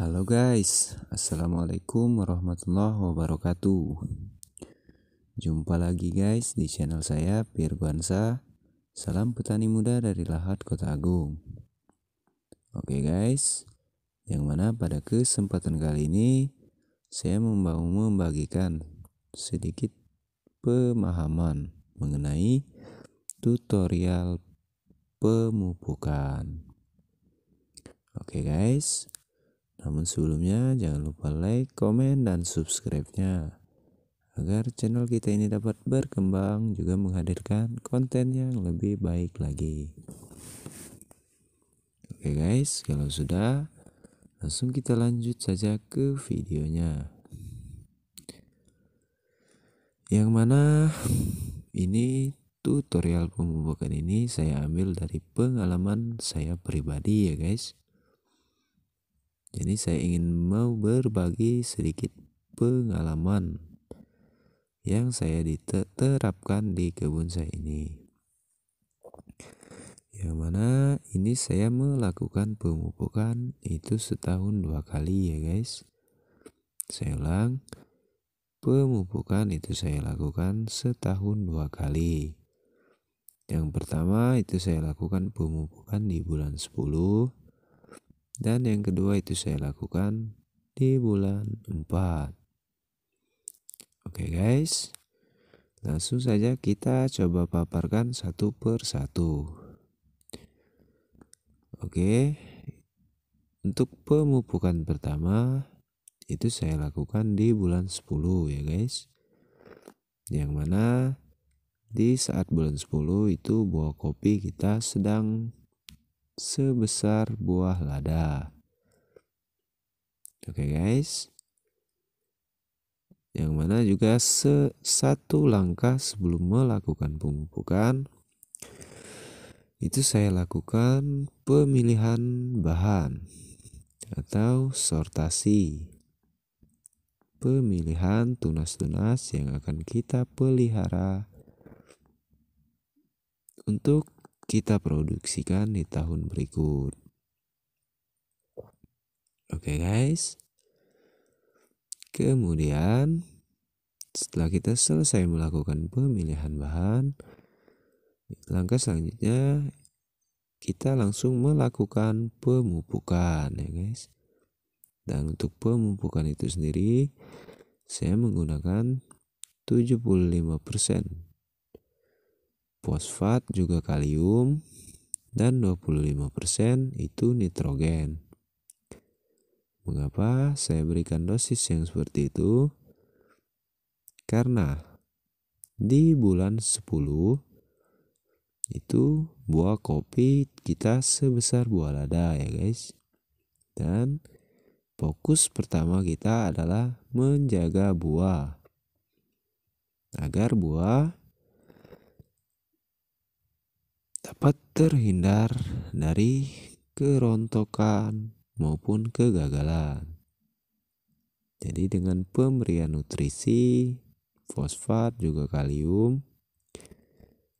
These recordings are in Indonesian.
Halo guys, Assalamualaikum warahmatullahi wabarakatuh Jumpa lagi guys di channel saya Pirguansa Salam petani muda dari Lahat Kota Agung Oke guys, yang mana pada kesempatan kali ini Saya mau membagikan sedikit pemahaman mengenai tutorial pemupukan Oke guys, namun sebelumnya jangan lupa like, komen, dan subscribe-nya agar channel kita ini dapat berkembang juga menghadirkan konten yang lebih baik lagi. Oke guys, kalau sudah langsung kita lanjut saja ke videonya. Yang mana ini tutorial pembukaan ini saya ambil dari pengalaman saya pribadi ya guys jadi saya ingin mau berbagi sedikit pengalaman yang saya diterapkan di kebun saya ini. Yang mana ini saya melakukan pemupukan itu setahun dua kali ya guys. Saya ulang, pemupukan itu saya lakukan setahun dua kali. Yang pertama itu saya lakukan pemupukan di bulan 10 dan yang kedua itu saya lakukan di bulan 4. Oke guys, langsung saja kita coba paparkan satu per satu. Oke, untuk pemupukan pertama itu saya lakukan di bulan 10 ya guys. Yang mana di saat bulan 10 itu buah kopi kita sedang sebesar buah lada. Oke okay guys. Yang mana juga satu langkah sebelum melakukan pemupukan itu saya lakukan pemilihan bahan atau sortasi pemilihan tunas-tunas yang akan kita pelihara untuk kita produksikan di tahun berikut. Oke okay guys. Kemudian setelah kita selesai melakukan pemilihan bahan, langkah selanjutnya kita langsung melakukan pemupukan ya guys. Dan untuk pemupukan itu sendiri saya menggunakan 75% fosfat juga kalium, dan 25% itu nitrogen. Mengapa saya berikan dosis yang seperti itu? Karena di bulan 10 itu buah kopi kita sebesar buah lada ya guys. Dan fokus pertama kita adalah menjaga buah agar buah dapat terhindar dari kerontokan maupun kegagalan. Jadi dengan pemberian nutrisi, fosfat juga kalium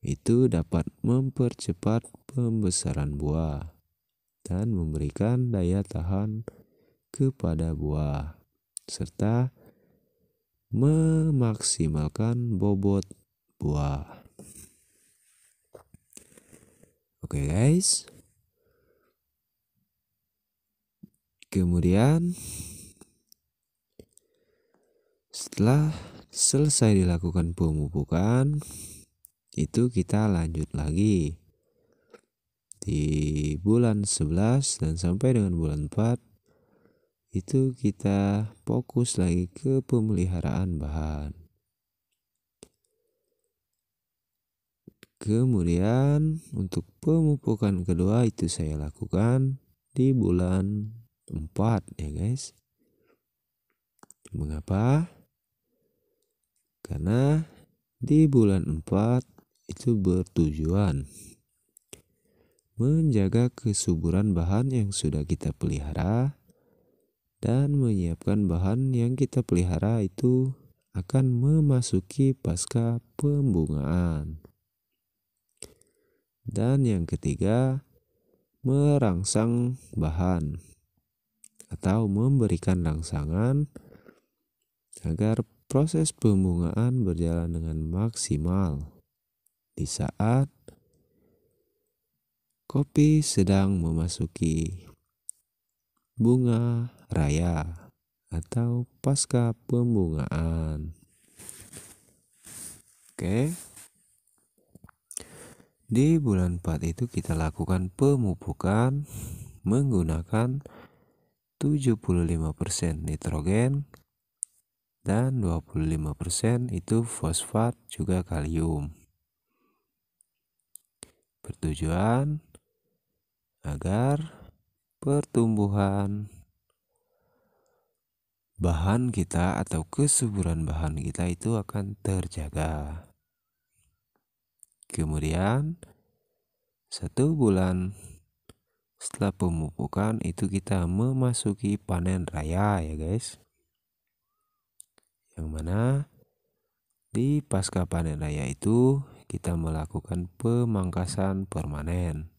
itu dapat mempercepat pembesaran buah dan memberikan daya tahan kepada buah serta memaksimalkan bobot buah. Oke okay, guys. Kemudian setelah selesai dilakukan pemupukan, itu kita lanjut lagi di bulan 11 dan sampai dengan bulan 4 itu kita fokus lagi ke pemeliharaan bahan. Kemudian untuk pemupukan kedua itu saya lakukan di bulan 4 ya guys. Mengapa? Karena di bulan 4 itu bertujuan menjaga kesuburan bahan yang sudah kita pelihara dan menyiapkan bahan yang kita pelihara itu akan memasuki pasca pembungaan. Dan yang ketiga, merangsang bahan atau memberikan rangsangan agar proses pembungaan berjalan dengan maksimal di saat kopi sedang memasuki bunga raya atau pasca pembungaan. Oke. Okay. Di bulan 4 itu kita lakukan pemupukan menggunakan 75% nitrogen dan 25% itu fosfat juga kalium. Bertujuan agar pertumbuhan bahan kita atau kesuburan bahan kita itu akan terjaga. Kemudian satu bulan setelah pemupukan itu kita memasuki panen raya ya guys. Yang mana di pasca panen raya itu kita melakukan pemangkasan permanen.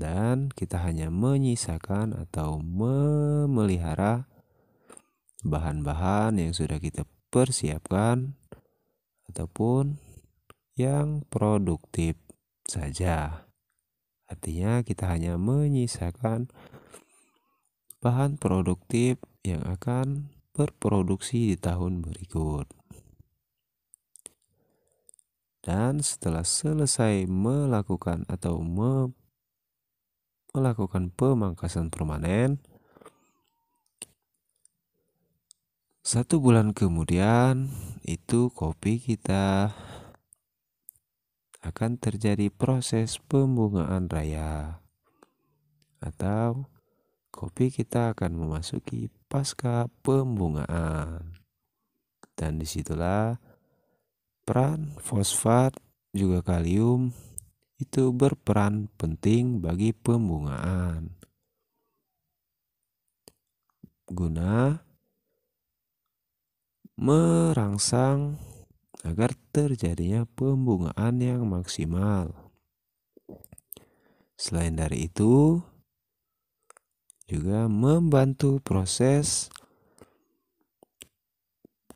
Dan kita hanya menyisakan atau memelihara bahan-bahan yang sudah kita persiapkan ataupun yang produktif saja. Artinya kita hanya menyisakan bahan produktif yang akan berproduksi di tahun berikut. Dan setelah selesai melakukan atau me melakukan pemangkasan permanen, satu bulan kemudian itu kopi kita akan terjadi proses pembungaan raya atau kopi kita akan memasuki pasca pembungaan dan disitulah peran fosfat juga kalium itu berperan penting bagi pembungaan guna merangsang agar terjadinya pembungaan yang maksimal. Selain dari itu, juga membantu proses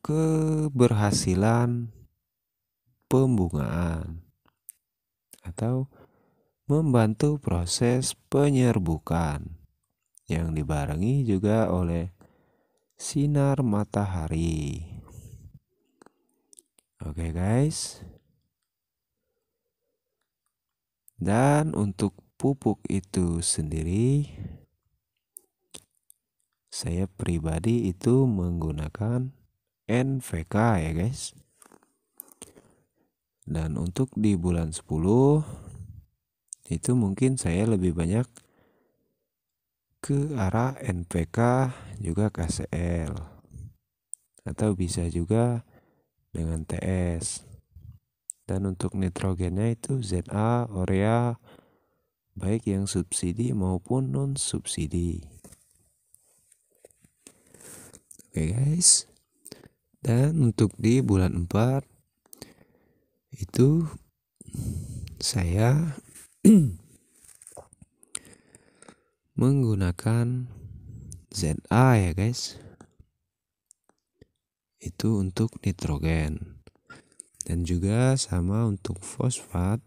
keberhasilan pembungaan atau membantu proses penyerbukan yang dibarengi juga oleh sinar matahari. Oke okay, guys. Dan untuk pupuk itu sendiri saya pribadi itu menggunakan NVK ya guys. Dan untuk di bulan 10 itu mungkin saya lebih banyak ke arah NPK juga KCL atau bisa juga dengan TS. Dan untuk nitrogennya itu ZA, urea, baik yang subsidi maupun non subsidi. Oke okay guys. Dan untuk di bulan 4 itu saya menggunakan ZA ya guys itu untuk nitrogen dan juga sama untuk fosfat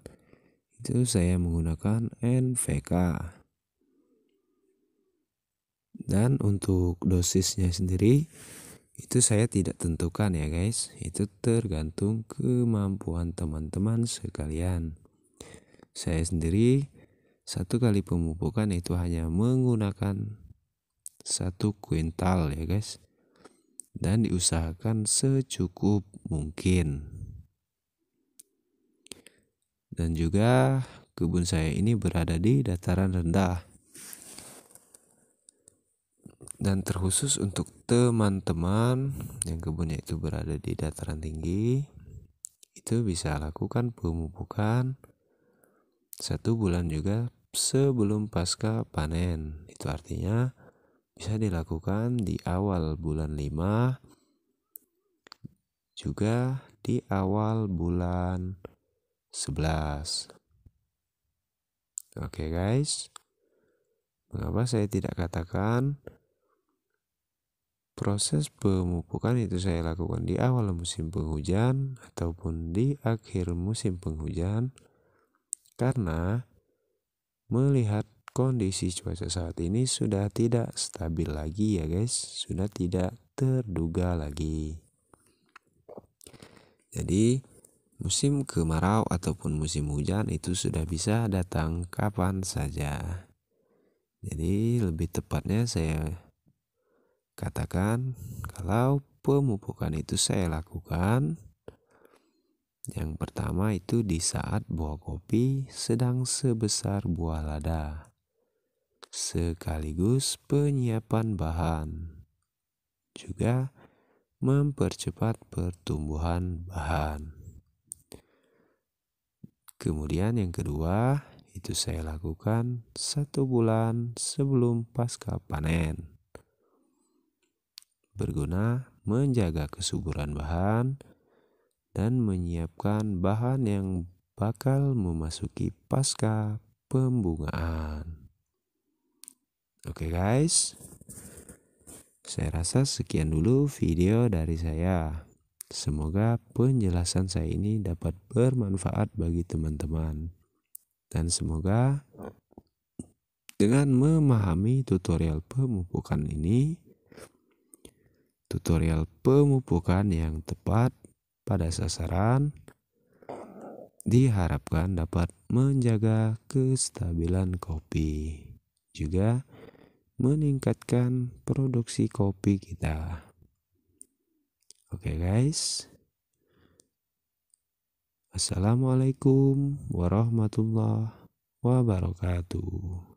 itu saya menggunakan NVK dan untuk dosisnya sendiri itu saya tidak tentukan ya guys itu tergantung kemampuan teman-teman sekalian saya sendiri satu kali pemupukan itu hanya menggunakan satu kuintal ya guys dan diusahakan secukup mungkin. Dan juga kebun saya ini berada di dataran rendah. Dan terkhusus untuk teman-teman yang kebunnya itu berada di dataran tinggi, itu bisa lakukan pemupukan satu bulan juga sebelum pasca panen. Itu artinya bisa dilakukan di awal bulan 5 juga di awal bulan 11 Oke guys, mengapa saya tidak katakan proses pemupukan itu saya lakukan di awal musim penghujan ataupun di akhir musim penghujan? Karena melihat kondisi cuaca saat ini sudah tidak stabil lagi ya guys, sudah tidak terduga lagi. Jadi musim kemarau ataupun musim hujan itu sudah bisa datang kapan saja. Jadi lebih tepatnya saya katakan kalau pemupukan itu saya lakukan yang pertama itu di saat buah kopi sedang sebesar buah lada sekaligus penyiapan bahan. Juga mempercepat pertumbuhan bahan. Kemudian yang kedua, itu saya lakukan satu bulan sebelum pasca panen. Berguna menjaga kesuburan bahan dan menyiapkan bahan yang bakal memasuki pasca pembungaan. Oke okay guys, saya rasa sekian dulu video dari saya. Semoga penjelasan saya ini dapat bermanfaat bagi teman-teman. Dan semoga dengan memahami tutorial pemupukan ini, tutorial pemupukan yang tepat pada sasaran diharapkan dapat menjaga kestabilan kopi. Juga meningkatkan produksi kopi kita. Oke guys. Assalamualaikum warahmatullahi wabarakatuh.